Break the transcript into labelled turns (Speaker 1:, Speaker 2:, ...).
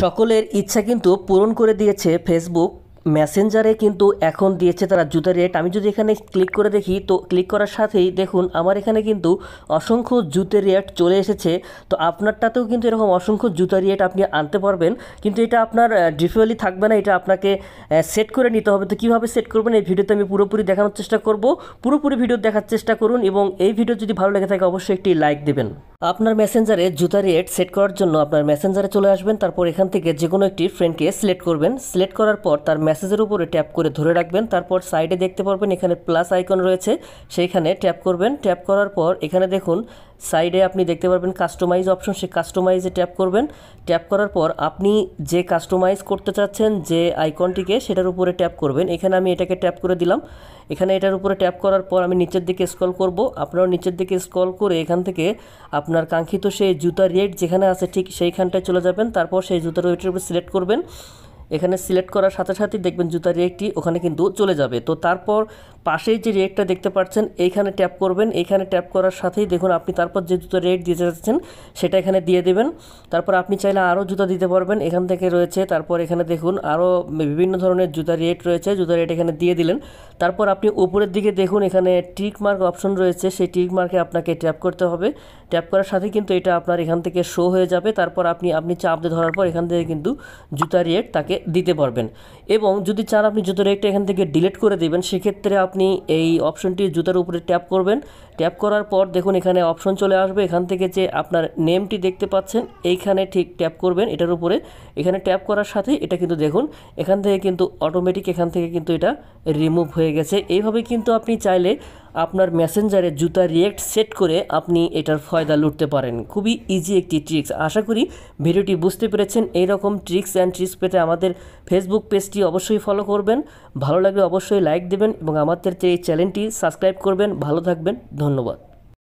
Speaker 1: সকলের ইচ্ছা কিন্তু পূরণ করে দিয়েছে ফেসবুক মেসেঞ্জারে কিন্তু এখন দিয়েছে তারা জুতা রেট আমি যদি এখানে ক্লিক করে দেখি তো ক্লিক করার সাথেই দেখুন আমার এখানে কিন্তু অসংখ্য জুতের রেট চলে এসেছে তো আপনারটাতেও কিন্তু এরকম অসংখ্য জুতা রেট আপনি আনতে পারবেন কিন্তু এটা আপনার ডিফিউলি থাকবে না এটা আপনাকে সেট করে নিতে হবে তো কীভাবে সেট করবেন এই ভিডিওতে আমি পুরোপুরি দেখানোর চেষ্টা করব পুরোপুরি ভিডিও দেখার চেষ্টা করুন এবং এই ভিডিও যদি ভালো লেগে থাকে অবশ্যই একটি লাইক দেবেন আপনার মেসেঞ্জারে জুতা রেট সেট করার জন্য আপনার মেসেঞ্জারে চলে আসবেন তারপর এখান থেকে যে কোনো একটি ফ্রেন্ডকে সিলেক্ট করবেন সিলেক্ট করার পর তার মেসেজের উপরে ট্যাপ করে ধরে রাখবেন তারপর সাইডে দেখতে পারবেন এখানে প্লাস আইকন রয়েছে সেইখানে ট্যাপ করবেন ট্যাপ করার পর এখানে দেখুন সাইডে আপনি দেখতে পারবেন কাস্টমাইজ অপশন সে কাস্টমাইজে ট্যাপ করবেন ট্যাপ করার পর আপনি যে কাস্টমাইজ করতে চাচ্ছেন যে আইকনটিকে সেটার উপরে ট্যাপ করবেন এখানে আমি এটাকে ট্যাপ করে দিলাম এখানে এটার উপরে ট্যাপ করার পর আমি নিচের দিকে স্ক্রল করব আপনারাও নিচের দিকে স্ক্রল করে এখান থেকে আপনার কাঙ্ক্ষিত সেই জুতার রেট যেখানে আছে ঠিক সেইখানটায় চলে যাবেন তারপর সেই জুতার রেটের উপরে সিলেক্ট করবেন এখানে সিলেক্ট করার সাথে সাথেই দেখবেন জুতার রেটটি ওখানে কিন্তু চলে যাবে তো তারপর পাশেই যে রেটটা দেখতে পাচ্ছেন এইখানে ট্যাপ করবেন এইখানে ট্যাপ করার সাথেই দেখুন আপনি তারপর যে জুতো রেট দিতে যাচ্ছেন সেটা এখানে দিয়ে দেবেন তারপর আপনি চাইলে আরও জুতা দিতে পারবেন এখান থেকে রয়েছে তারপর এখানে দেখুন আরও বিভিন্ন ধরনের জুতা রেট রয়েছে জুতা রেট এখানে দিয়ে দিলেন তারপর আপনি উপরের দিকে দেখুন এখানে টিক মার্ক অপশন রয়েছে সেই টিক মার্কে আপনাকে ট্যাপ করতে হবে ট্যাপ করার সাথে কিন্তু এটা আপনার এখান থেকে শো হয়ে যাবে তারপর আপনি আপনি চাপ দিয়ে ধরার পর এখান থেকে কিন্তু জুতা রেট তাকে দিতে পারবেন এবং যদি চান আপনি জুতো রেটটা এখান থেকে ডিলিট করে দেবেন সেক্ষেত্রে আপনি আপনি এই অপশনটি জুতার উপরে ট্যাপ করবেন ট্যাপ করার পর দেখুন এখানে অপশন চলে আসবে এখান থেকে যে আপনার নেমটি দেখতে পাচ্ছেন এইখানে ঠিক ট্যাপ করবেন এটার উপরে এখানে ট্যাপ করার সাথে এটা কিন্তু দেখুন এখান থেকে কিন্তু অটোমেটিক এখান থেকে কিন্তু এটা রিমুভ হয়ে গেছে এইভাবে কিন্তু আপনি চাইলে আপনার মেসেঞ্জারে জুতা রিয়েক্ট সেট করে আপনি এটার ফয়দা লুটতে পারেন খুবই ইজি একটি ট্রিক্স আশা করি ভিডিওটি বুঝতে পেরেছেন এইরকম ট্রিক্স অ্যান্ড ট্রিক্স পেতে আমাদের ফেসবুক পেজটি অবশ্যই ফলো করবেন ভালো লাগলে অবশ্যই লাইক দেবেন এবং আমাদের এই চ্যানেলটি সাবস্ক্রাইব করবেন ভালো থাকবেন ধন্যবাদ